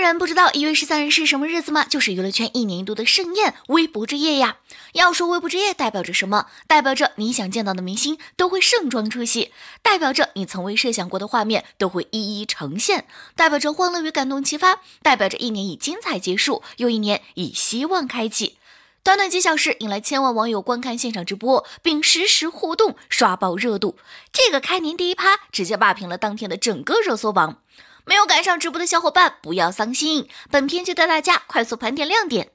人不知道一月十三日是什么日子吗？就是娱乐圈一年一度的盛宴——微博之夜呀！要说微博之夜代表着什么？代表着你想见到的明星都会盛装出席，代表着你从未设想过的画面都会一一呈现，代表着欢乐与感动齐发，代表着一年以精彩结束，又一年以希望开启。短短几小时，引来千万网友观看现场直播，并实时互动，刷爆热度。这个开年第一趴，直接霸屏了当天的整个热搜榜。没有赶上直播的小伙伴不要伤心，本片就带大家快速盘点亮点。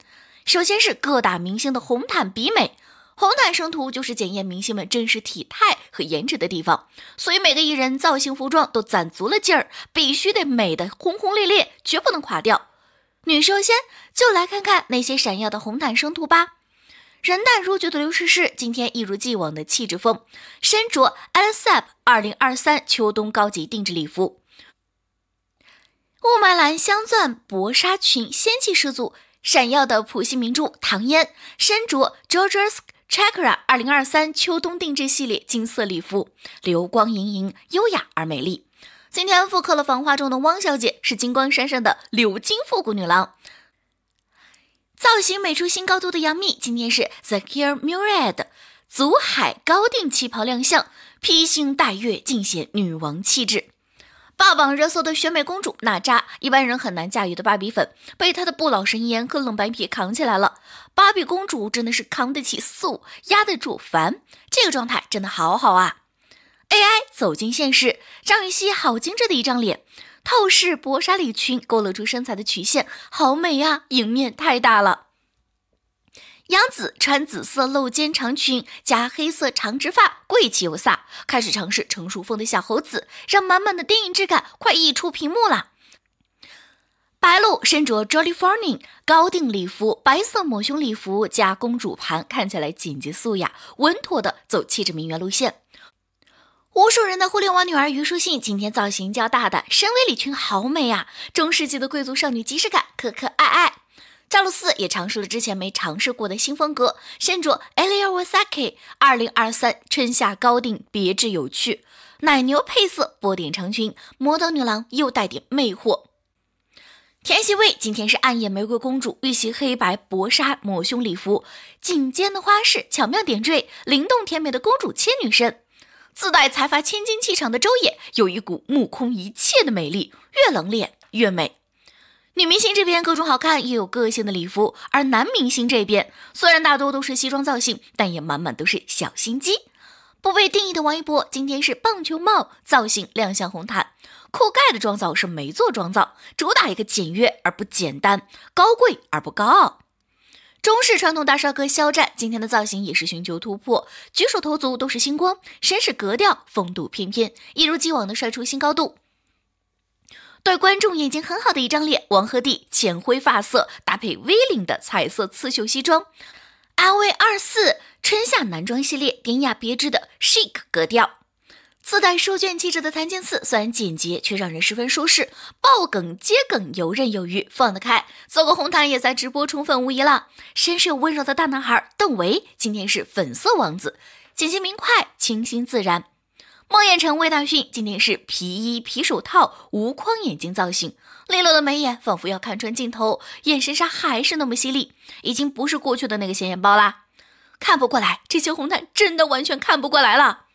首先是各大明星的红毯比美，红毯生图就是检验明星们真实体态和颜值的地方，所以每个艺人造型、服装都攒足了劲儿，必须得美得轰轰烈烈，绝不能垮掉。女生先就来看看那些闪耀的红毯生图吧。人淡如菊的刘诗诗今天一如既往的气质风，身着 a n s a p 二零二三秋冬高级定制礼服。雾霾蓝镶钻薄纱裙，仙气十足；闪耀的普希明珠唐嫣身着 George Chakra 二零二三秋冬定制系列金色礼服，流光盈盈，优雅而美丽。今天复刻了《繁花》中的汪小姐，是金光闪闪的鎏金复古女郎。造型美出新高度的杨幂，今天是 The Hair Muread 祖海高定旗袍亮相，披星戴月，尽显女王气质。霸榜热搜的选美公主娜扎，一般人很难驾驭的芭比粉，被她的不老神颜和冷白皮扛起来了。芭比公主真的是扛得起素，压得住烦，这个状态真的好好啊！AI 走进现实，张予曦好精致的一张脸，透视薄纱礼裙勾勒出身材的曲线，好美呀！影面太大了。杨紫穿紫色露肩长裙加黑色长直发，贵气又飒。开始尝试成熟风的小猴子，让满满的电影质感快溢出屏幕了。白鹿身着 Jolly f o r n i n g 高定礼服，白色抹胸礼服加公主盘，看起来简洁素雅，稳妥的走气质名媛路线。无数人的互联网女儿虞书欣今天造型较大胆，身微礼裙好美啊！中世纪的贵族少女即视感，可可爱爱。加露思也尝试了之前没尝试过的新风格，身着 e l i a w a s a k i 二零二三春夏高定，别致有趣，奶牛配色波点长裙，摩登女郎又带点魅惑。田曦薇今天是暗夜玫瑰公主，一袭黑白薄纱抹胸礼服，颈肩的花饰巧妙点缀，灵动甜美的公主切女神。自带财阀千金气场的周也，有一股目空一切的美丽，越冷脸越美。女明星这边各种好看又有个性的礼服，而男明星这边虽然大多都是西装造型，但也满满都是小心机。不被定义的王一博今天是棒球帽造型亮相红毯，酷盖的妆造是没做妆造，主打一个简约而不简单，高贵而不高傲。中式传统大帅哥肖战今天的造型也是寻求突破，举手投足都是星光，绅士格调，风度翩翩，一如既往的帅出新高度。对观众眼睛很好的一张脸，王鹤棣浅灰发色搭配 V 领的彩色刺绣西装，l v 二四春夏男装系列，典雅别致的 chic 格调，自带书卷气质的谭健次，虽然简洁却让人十分舒适，爆梗接梗游刃有余，放得开，走个红毯也在直播宠粉无疑了。绅士又温柔的大男孩邓为，今天是粉色王子，简洁明快，清新自然。孟宴臣魏大勋今天是皮衣皮手套无框眼镜造型，利落的眉眼仿佛要看穿镜头，眼神杀还是那么犀利，已经不是过去的那个显眼包啦。看不过来，这些红毯真的完全看不过来了。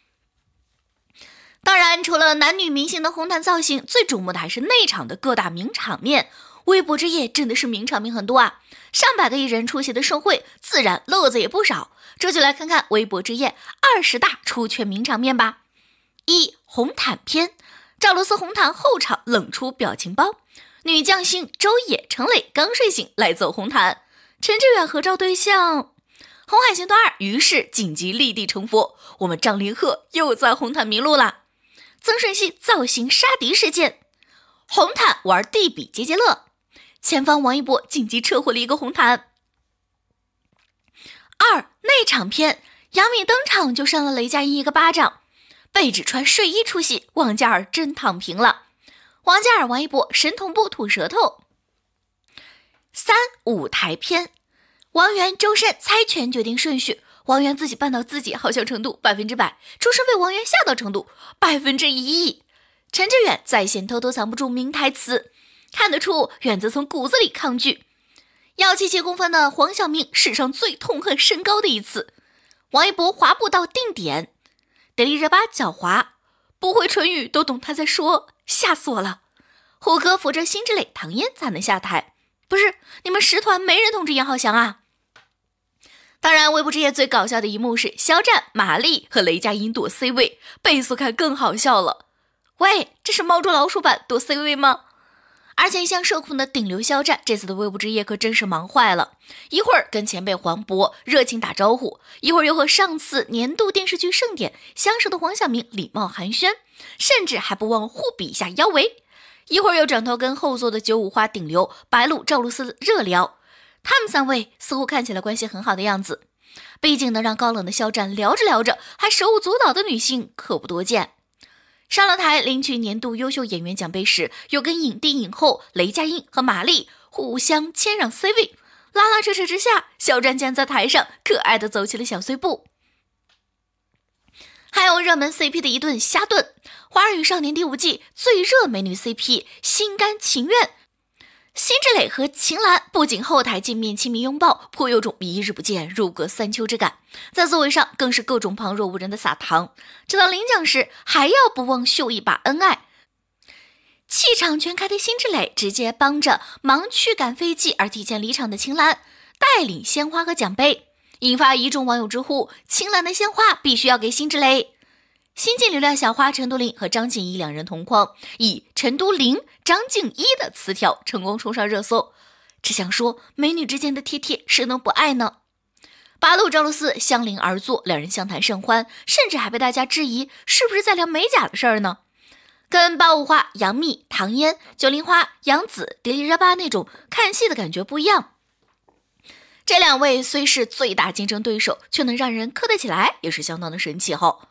当然，除了男女明星的红毯造型，最瞩目的还是内场的各大名场面。微博之夜真的是名场面很多啊，上百个艺人出席的盛会，自然乐子也不少。这就来看看微博之夜二十大出圈名场面吧。一红毯篇，赵露思红毯后场冷出表情包，女将星周也、程磊刚睡醒来走红毯，陈志远合照对象，红海行动二于是紧急立地成佛，我们张凌赫又在红毯迷路了，曾舜晞造型杀敌事件，红毯玩地比节节乐，前方王一博紧急撤回了一个红毯。二内场篇，杨幂登场就扇了雷佳音一个巴掌。被指穿睡衣出席，王嘉尔真躺平了。王嘉尔、王一博神同步吐舌头。三舞台篇，王源、周深猜拳决定顺序，王源自己绊到自己，好笑程度百分之百，周深被王源吓到程度百分之一亿。陈志远在线偷偷藏不住名台词，看得出远泽从骨子里抗拒。幺七七公分的黄晓明，史上最痛恨身高的一次。王一博滑步到定点。迪丽热巴狡猾，不会唇语都懂，他在说，吓死我了！虎哥扶着辛芷蕾，唐嫣才能下台？不是你们十团没人通知严浩翔啊？当然，微博之夜最搞笑的一幕是肖战、马丽和雷佳音躲 C 位，倍速看更好笑了。喂，这是猫捉老鼠版躲 C 位吗？而且一向社恐的顶流肖战，这次的微博之夜可真是忙坏了。一会儿跟前辈黄渤热情打招呼，一会儿又和上次年度电视剧盛典相识的黄晓明礼貌寒暄，甚至还不忘互比一下腰围。一会儿又转头跟后座的九五花顶流白鹿、赵露思热聊，他们三位似乎看起来关系很好的样子。毕竟能让高冷的肖战聊着聊着还手舞足蹈的女性可不多见。上了台领取年度优秀演员奖杯时，又跟影帝影后雷佳音和马丽互相谦让 C 位，拉拉扯扯之下，肖战竟然在台上可爱的走起了小碎步。还有热门 CP 的一顿瞎炖，《花儿与少年》第五季最热美女 CP 心甘情愿。辛芷蕾和秦岚不仅后台见面亲密拥抱，颇有种一日不见如隔三秋之感。在座位上更是各种旁若无人的撒糖，直到领奖时还要不忘秀一把恩爱。气场全开的辛芷蕾直接帮着忙去赶飞机而提前离场的秦岚，带领鲜花和奖杯，引发一众网友直呼：秦岚的鲜花必须要给辛芷蕾。新晋流量小花陈都灵和张婧仪两人同框，以陈都灵、张婧仪的词条成功冲上热搜。只想说，美女之间的贴贴，谁能不爱呢？八路赵露思相邻而坐，两人相谈甚欢，甚至还被大家质疑是不是在聊美甲的事儿呢？跟八五花杨幂、唐嫣、九零花杨紫、迪丽热巴那种看戏的感觉不一样。这两位虽是最大竞争对手，却能让人磕得起来，也是相当的神奇哈。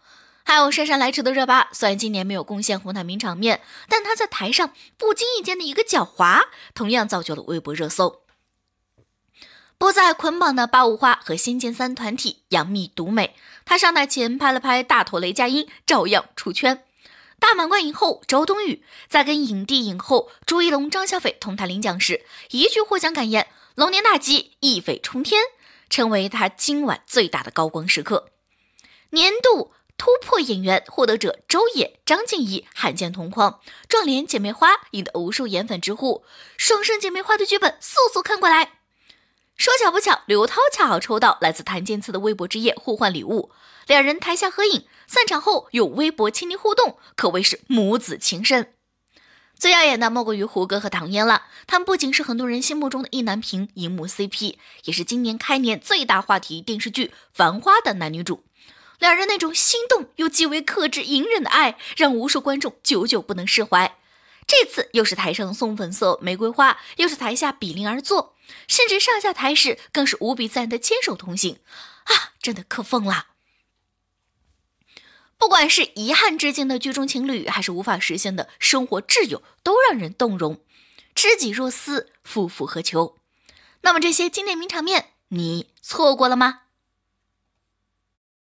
还有姗姗来迟的热巴，虽然今年没有贡献红毯名场面，但她在台上不经意间的一个狡猾，同样造就了微博热搜。不再捆绑的八五花和《仙剑三》团体杨幂独美，她上台前拍了拍大头雷佳音，照样出圈。大满贯影后周冬雨在跟影帝影后朱一龙、张小斐同台领奖时，一句获奖感言“龙年大吉，一飞冲天”，成为她今晚最大的高光时刻。年度。突破演员获得者周也、张婧仪罕见同框，撞脸姐妹花引得无数颜粉直呼“双生姐妹花”的剧本速速看过来。说巧不巧，刘涛恰好抽到来自谭健次的微博之夜互换礼物，两人台下合影，散场后有微博亲密互动，可谓是母子情深。最耀眼的莫过于胡歌和唐嫣了，他们不仅是很多人心目中的意难平荧幕 CP，也是今年开年最大话题电视剧《繁花》的男女主。两人那种心动又极为克制、隐忍的爱，让无数观众久久不能释怀。这次又是台上送粉色玫瑰花，又是台下比邻而坐，甚至上下台时更是无比自然的牵手同行，啊，真的磕疯了！不管是遗憾致敬的剧中情侣，还是无法实现的生活挚友，都让人动容。知己若斯，夫复何求？那么这些经典名场面，你错过了吗？